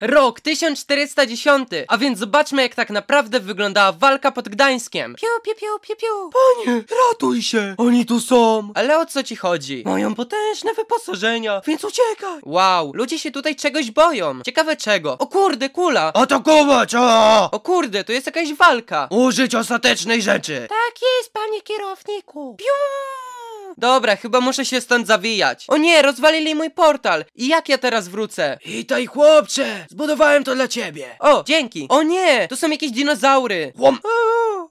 Rok 1410, a więc zobaczmy jak tak naprawdę wyglądała walka pod Gdańskiem. Piu, piu, piu, piu, piu. Panie, ratuj się! Oni tu są! Ale o co ci chodzi? Mają potężne wyposażenia, więc uciekaj! Wow, ludzie się tutaj czegoś boją. Ciekawe czego. O kurde, kula! Atakować! A! O kurde, tu jest jakaś walka. Użyć ostatecznej rzeczy! Tak jest, panie kierowniku. Piu! Dobra, chyba muszę się stąd zawijać. O nie, rozwalili mój portal. I jak ja teraz wrócę? Witaj chłopcze! Zbudowałem to dla ciebie. O, dzięki. O nie, to są jakieś dinozaury. Łom. O,